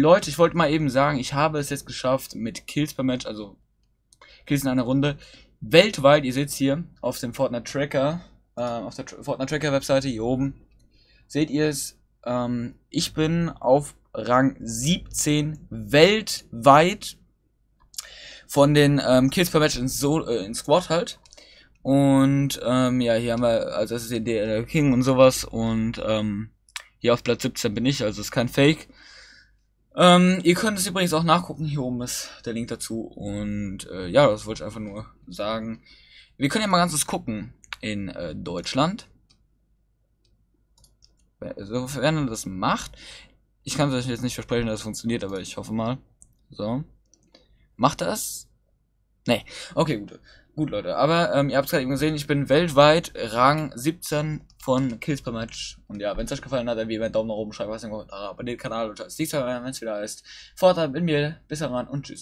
Leute, ich wollte mal eben sagen, ich habe es jetzt geschafft mit Kills per Match, also Kills in einer Runde, weltweit, ihr seht es hier auf dem Fortnite Tracker, äh, auf der Tra Fortnite Tracker Webseite hier oben, seht ihr es, ähm, ich bin auf Rang 17 weltweit von den ähm, Kills per Match in, so äh, in Squad halt. Und ähm, ja, hier haben wir, also das ist der King und sowas und ähm, hier auf Platz 17 bin ich, also ist kein Fake. Ähm, ihr könnt es übrigens auch nachgucken, hier oben ist der Link dazu. Und äh, ja, das wollte ich einfach nur sagen. Wir können ja mal ganzes gucken in äh, Deutschland. wenn er das macht. Ich kann es euch jetzt nicht versprechen, dass es funktioniert, aber ich hoffe mal. So. Macht das? Nee. Okay, gut. Gut, Leute, aber ähm, ihr habt es gerade eben gesehen, ich bin weltweit Rang 17 von Kills per Match. Und ja, wenn es euch gefallen hat, dann wie immer einen Daumen nach oben, schreibt was in den Kommentaren, abonniert den Kanal und schaut es nächste Mal, wenn es wieder heißt. Vorteil mit mir, bis dann und tschüss.